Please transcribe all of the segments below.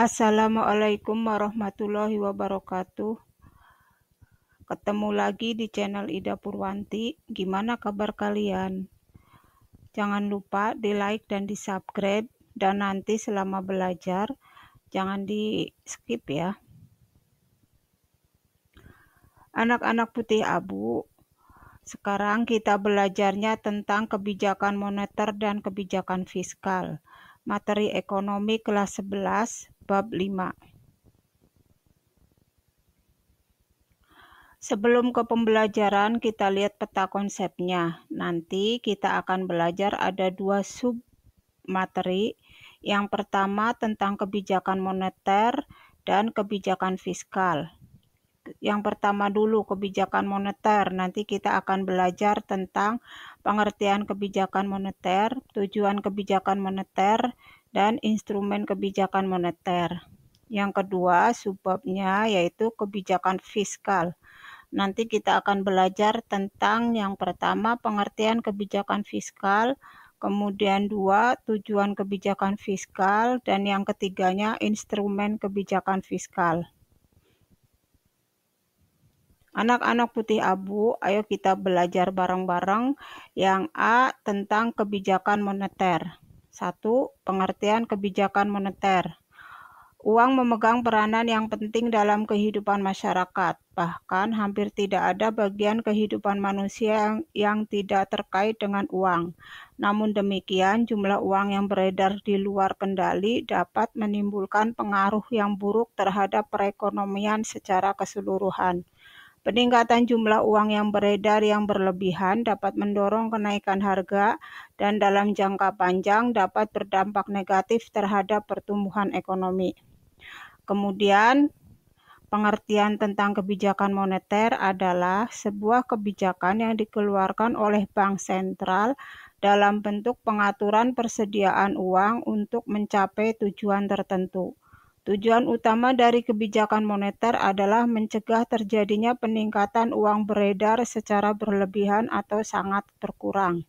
Assalamualaikum warahmatullahi wabarakatuh. Ketemu lagi di channel Ida Purwanti. Gimana kabar kalian? Jangan lupa di like dan di subscribe dan nanti selama belajar jangan di skip ya. Anak-anak putih abu, sekarang kita belajarnya tentang kebijakan moneter dan kebijakan fiskal. Materi ekonomi kelas 11 bab 5. Sebelum ke pembelajaran, kita lihat peta konsepnya. Nanti kita akan belajar ada dua sub materi. Yang pertama tentang kebijakan moneter dan kebijakan fiskal. Yang pertama dulu kebijakan moneter. Nanti kita akan belajar tentang pengertian kebijakan moneter, tujuan kebijakan moneter, dan instrumen kebijakan moneter. Yang kedua, sebabnya yaitu kebijakan fiskal. Nanti kita akan belajar tentang yang pertama pengertian kebijakan fiskal, kemudian dua tujuan kebijakan fiskal, dan yang ketiganya instrumen kebijakan fiskal. Anak-anak putih abu, ayo kita belajar bareng-bareng yang A tentang kebijakan moneter. 1. Pengertian kebijakan moneter. Uang memegang peranan yang penting dalam kehidupan masyarakat. Bahkan hampir tidak ada bagian kehidupan manusia yang, yang tidak terkait dengan uang. Namun demikian, jumlah uang yang beredar di luar kendali dapat menimbulkan pengaruh yang buruk terhadap perekonomian secara keseluruhan. Peningkatan jumlah uang yang beredar yang berlebihan dapat mendorong kenaikan harga dan dalam jangka panjang dapat berdampak negatif terhadap pertumbuhan ekonomi. Kemudian, pengertian tentang kebijakan moneter adalah sebuah kebijakan yang dikeluarkan oleh bank sentral dalam bentuk pengaturan persediaan uang untuk mencapai tujuan tertentu. Tujuan utama dari kebijakan moneter adalah mencegah terjadinya peningkatan uang beredar secara berlebihan atau sangat berkurang.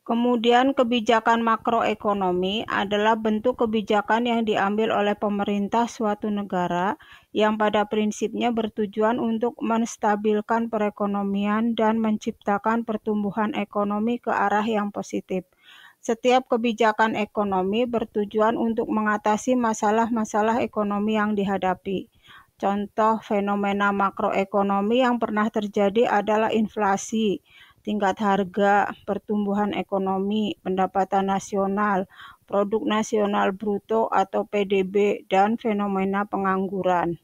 Kemudian kebijakan makroekonomi adalah bentuk kebijakan yang diambil oleh pemerintah suatu negara yang pada prinsipnya bertujuan untuk menstabilkan perekonomian dan menciptakan pertumbuhan ekonomi ke arah yang positif. Setiap kebijakan ekonomi bertujuan untuk mengatasi masalah-masalah ekonomi yang dihadapi. Contoh fenomena makroekonomi yang pernah terjadi adalah inflasi, tingkat harga, pertumbuhan ekonomi, pendapatan nasional, produk nasional bruto atau PDB, dan fenomena pengangguran.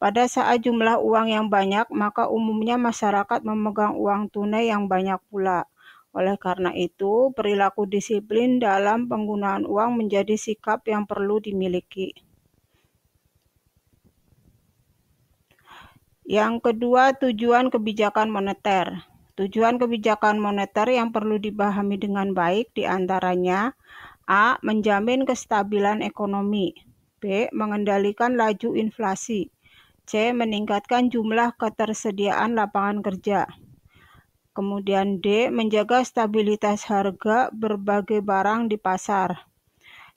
Pada saat jumlah uang yang banyak, maka umumnya masyarakat memegang uang tunai yang banyak pula. Oleh karena itu, perilaku disiplin dalam penggunaan uang menjadi sikap yang perlu dimiliki. Yang kedua, tujuan kebijakan moneter. Tujuan kebijakan moneter yang perlu dibahami dengan baik diantaranya A. Menjamin kestabilan ekonomi B. Mengendalikan laju inflasi C. Meningkatkan jumlah ketersediaan lapangan kerja Kemudian D. Menjaga stabilitas harga berbagai barang di pasar.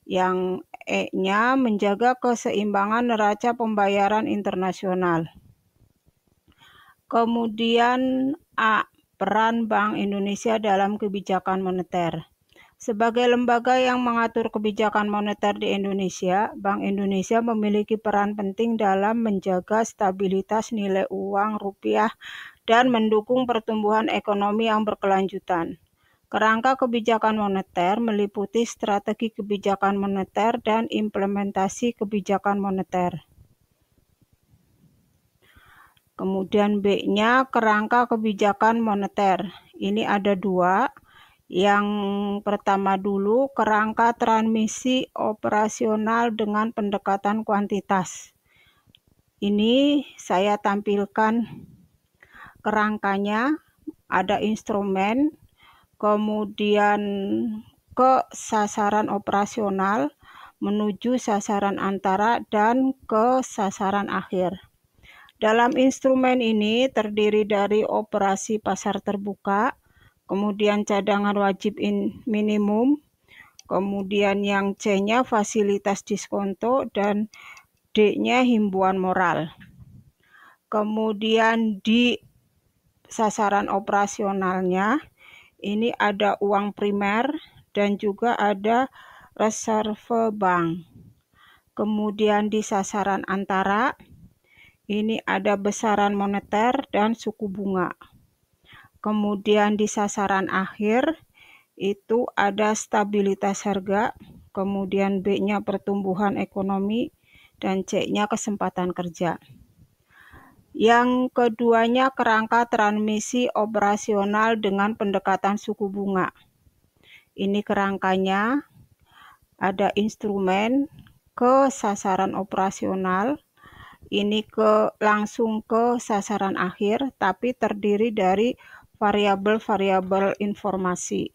Yang E-nya menjaga keseimbangan neraca pembayaran internasional. Kemudian A. Peran Bank Indonesia dalam kebijakan moneter. Sebagai lembaga yang mengatur kebijakan moneter di Indonesia, Bank Indonesia memiliki peran penting dalam menjaga stabilitas nilai uang rupiah dan mendukung pertumbuhan ekonomi yang berkelanjutan. Kerangka kebijakan moneter meliputi strategi kebijakan moneter dan implementasi kebijakan moneter. Kemudian B-nya kerangka kebijakan moneter. Ini ada dua. Yang pertama dulu kerangka transmisi operasional dengan pendekatan kuantitas. Ini saya tampilkan kerangkanya, ada instrumen, kemudian ke sasaran operasional, menuju sasaran antara, dan ke sasaran akhir. Dalam instrumen ini terdiri dari operasi pasar terbuka, kemudian cadangan wajib in minimum, kemudian yang C-nya fasilitas diskonto, dan D-nya himbauan moral. Kemudian di sasaran operasionalnya ini ada uang primer dan juga ada reserve bank. Kemudian di sasaran antara ini ada besaran moneter dan suku bunga. Kemudian di sasaran akhir itu ada stabilitas harga, kemudian B-nya pertumbuhan ekonomi dan C-nya kesempatan kerja yang keduanya kerangka transmisi operasional dengan pendekatan suku bunga. Ini kerangkanya ada instrumen ke sasaran operasional, ini ke langsung ke sasaran akhir tapi terdiri dari variabel-variabel informasi.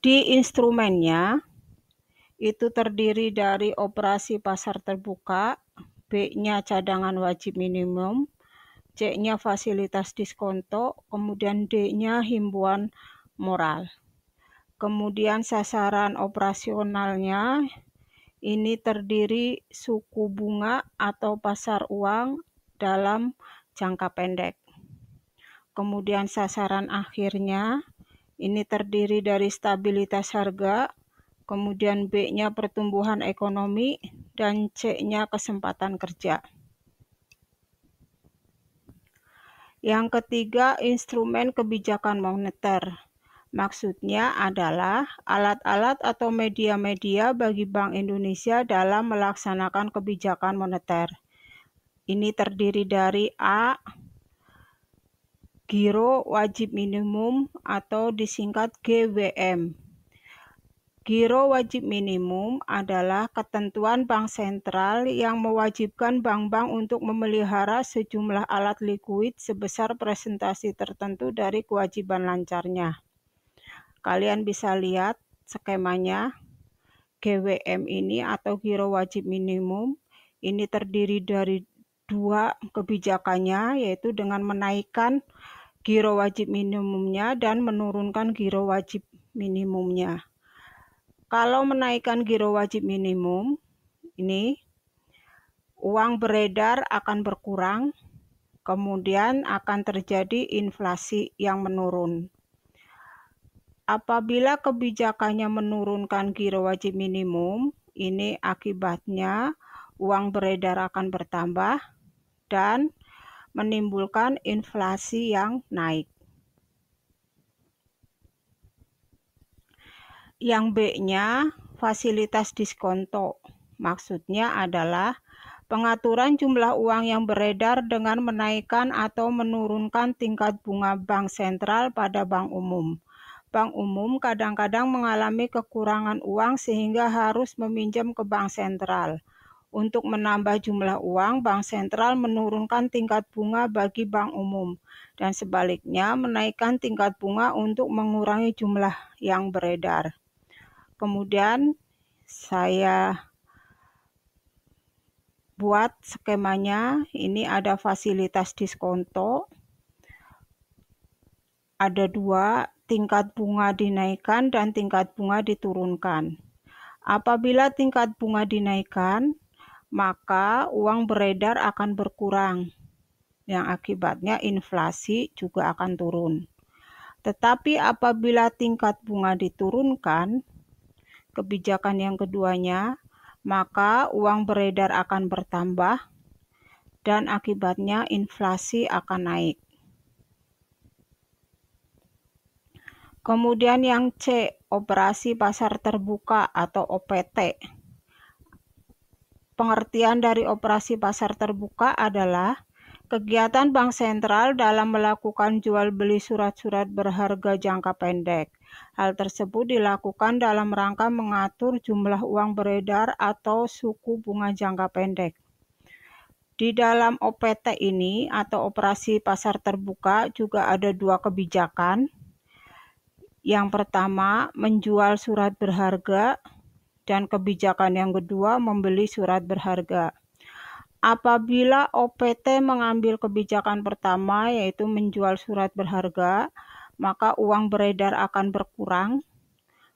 Di instrumennya itu terdiri dari operasi pasar terbuka, B-nya cadangan wajib minimum, C-nya fasilitas diskonto, kemudian D-nya himbauan moral. Kemudian sasaran operasionalnya ini terdiri suku bunga atau pasar uang dalam jangka pendek. Kemudian sasaran akhirnya ini terdiri dari stabilitas harga, kemudian B-nya pertumbuhan ekonomi, dan C-nya kesempatan kerja. Yang ketiga, instrumen kebijakan moneter. Maksudnya adalah alat-alat atau media-media bagi Bank Indonesia dalam melaksanakan kebijakan moneter. Ini terdiri dari A. Giro wajib minimum atau disingkat GWM Giro wajib minimum adalah ketentuan bank sentral yang mewajibkan bank-bank untuk memelihara sejumlah alat likuid sebesar presentasi tertentu dari kewajiban lancarnya. Kalian bisa lihat skemanya. GWM ini atau giro wajib minimum ini terdiri dari dua kebijakannya yaitu dengan menaikkan giro wajib minimumnya dan menurunkan giro wajib minimumnya kalau menaikkan giro wajib minimum ini uang beredar akan berkurang kemudian akan terjadi inflasi yang menurun apabila kebijakannya menurunkan giro wajib minimum ini akibatnya uang beredar akan bertambah dan menimbulkan inflasi yang naik yang B-nya fasilitas diskonto. Maksudnya adalah pengaturan jumlah uang yang beredar dengan menaikkan atau menurunkan tingkat bunga bank sentral pada bank umum. Bank umum kadang-kadang mengalami kekurangan uang sehingga harus meminjam ke bank sentral. Untuk menambah jumlah uang, bank sentral menurunkan tingkat bunga bagi bank umum dan sebaliknya menaikkan tingkat bunga untuk mengurangi jumlah yang beredar kemudian saya buat skemanya ini ada fasilitas diskonto ada dua tingkat bunga dinaikkan dan tingkat bunga diturunkan apabila tingkat bunga dinaikkan maka uang beredar akan berkurang yang akibatnya inflasi juga akan turun tetapi apabila tingkat bunga diturunkan kebijakan yang keduanya, maka uang beredar akan bertambah dan akibatnya inflasi akan naik. Kemudian yang C, operasi pasar terbuka atau OPT. Pengertian dari operasi pasar terbuka adalah Kegiatan Bank Sentral dalam melakukan jual beli surat-surat berharga jangka pendek. Hal tersebut dilakukan dalam rangka mengatur jumlah uang beredar atau suku bunga jangka pendek. Di dalam OPT ini atau operasi pasar terbuka juga ada dua kebijakan. Yang pertama, menjual surat berharga dan kebijakan yang kedua membeli surat berharga. Apabila OPT mengambil kebijakan pertama, yaitu menjual surat berharga, maka uang beredar akan berkurang,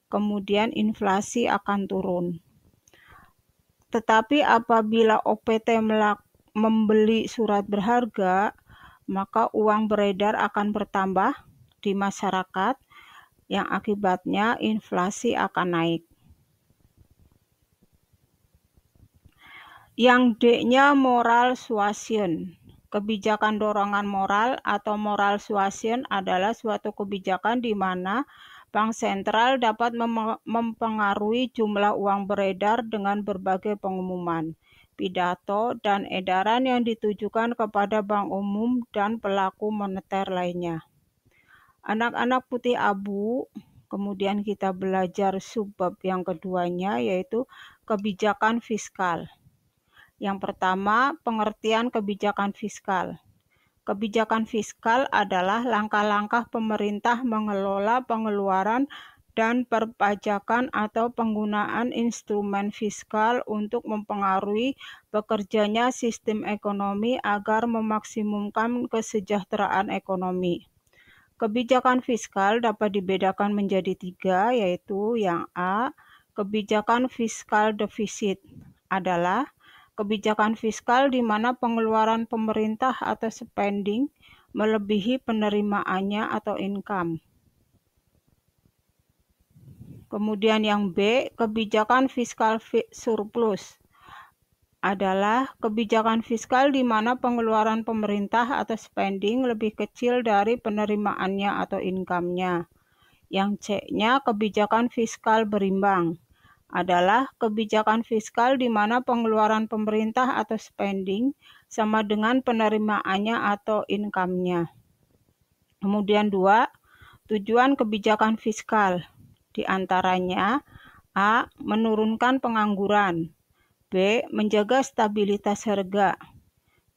kemudian inflasi akan turun. Tetapi apabila OPT membeli surat berharga, maka uang beredar akan bertambah di masyarakat, yang akibatnya inflasi akan naik. Yang D-nya moral suasion. Kebijakan dorongan moral atau moral suasion adalah suatu kebijakan di mana bank sentral dapat mem mempengaruhi jumlah uang beredar dengan berbagai pengumuman, pidato, dan edaran yang ditujukan kepada bank umum dan pelaku moneter lainnya. Anak-anak putih abu, kemudian kita belajar subbab yang keduanya yaitu kebijakan fiskal. Yang pertama, pengertian kebijakan fiskal. Kebijakan fiskal adalah langkah-langkah pemerintah mengelola pengeluaran dan perpajakan atau penggunaan instrumen fiskal untuk mempengaruhi bekerjanya sistem ekonomi agar memaksimumkan kesejahteraan ekonomi. Kebijakan fiskal dapat dibedakan menjadi tiga, yaitu yang A, kebijakan fiskal defisit adalah kebijakan fiskal di mana pengeluaran pemerintah atau spending melebihi penerimaannya atau income. Kemudian yang B, kebijakan fiskal surplus adalah kebijakan fiskal di mana pengeluaran pemerintah atau spending lebih kecil dari penerimaannya atau income-nya. Yang C-nya kebijakan fiskal berimbang adalah kebijakan fiskal di mana pengeluaran pemerintah atau spending sama dengan penerimaannya atau income-nya. Kemudian dua, tujuan kebijakan fiskal. Di antaranya A. Menurunkan pengangguran B. Menjaga stabilitas harga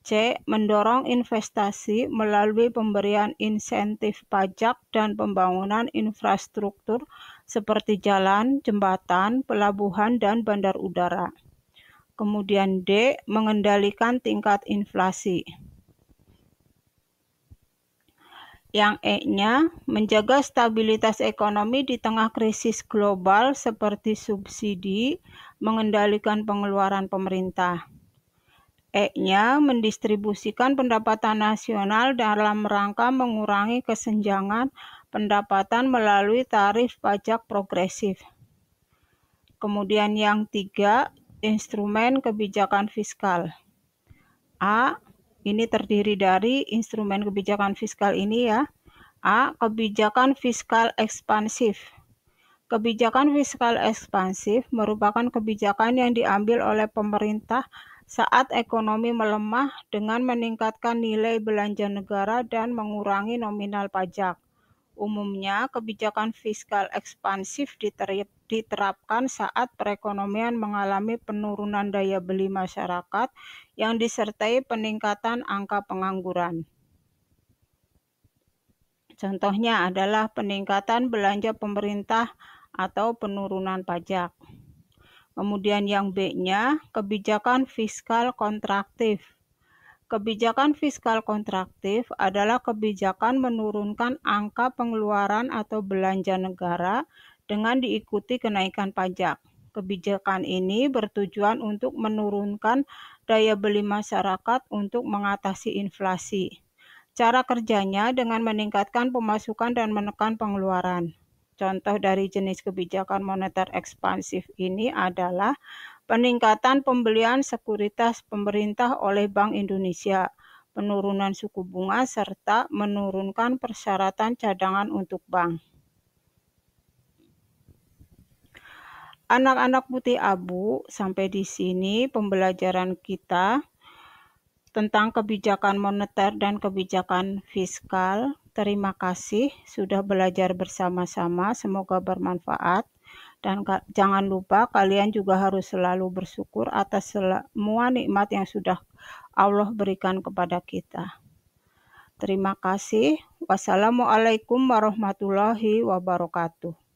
C. Mendorong investasi melalui pemberian insentif pajak dan pembangunan infrastruktur seperti jalan, jembatan, pelabuhan, dan bandar udara. Kemudian D. Mengendalikan tingkat inflasi. Yang E-nya, menjaga stabilitas ekonomi di tengah krisis global seperti subsidi, mengendalikan pengeluaran pemerintah. E-nya mendistribusikan pendapatan nasional dalam rangka mengurangi kesenjangan pendapatan melalui tarif pajak progresif. Kemudian yang tiga, instrumen kebijakan fiskal. A. Ini terdiri dari instrumen kebijakan fiskal ini ya. A. Kebijakan fiskal ekspansif. Kebijakan fiskal ekspansif merupakan kebijakan yang diambil oleh pemerintah saat ekonomi melemah dengan meningkatkan nilai belanja negara dan mengurangi nominal pajak. Umumnya, kebijakan fiskal ekspansif diterapkan saat perekonomian mengalami penurunan daya beli masyarakat yang disertai peningkatan angka pengangguran. Contohnya adalah peningkatan belanja pemerintah atau penurunan pajak. Kemudian yang B-nya, kebijakan fiskal kontraktif Kebijakan fiskal kontraktif adalah kebijakan menurunkan angka pengeluaran atau belanja negara dengan diikuti kenaikan pajak. Kebijakan ini bertujuan untuk menurunkan daya beli masyarakat untuk mengatasi inflasi. Cara kerjanya dengan meningkatkan pemasukan dan menekan pengeluaran. Contoh dari jenis kebijakan moneter ekspansif ini adalah peningkatan pembelian sekuritas pemerintah oleh Bank Indonesia, penurunan suku bunga, serta menurunkan persyaratan cadangan untuk bank. Anak-anak putih abu, sampai di sini pembelajaran kita tentang kebijakan moneter dan kebijakan fiskal. Terima kasih sudah belajar bersama-sama, semoga bermanfaat. Dan jangan lupa kalian juga harus selalu bersyukur atas semua nikmat yang sudah Allah berikan kepada kita. Terima kasih. Wassalamualaikum warahmatullahi wabarakatuh.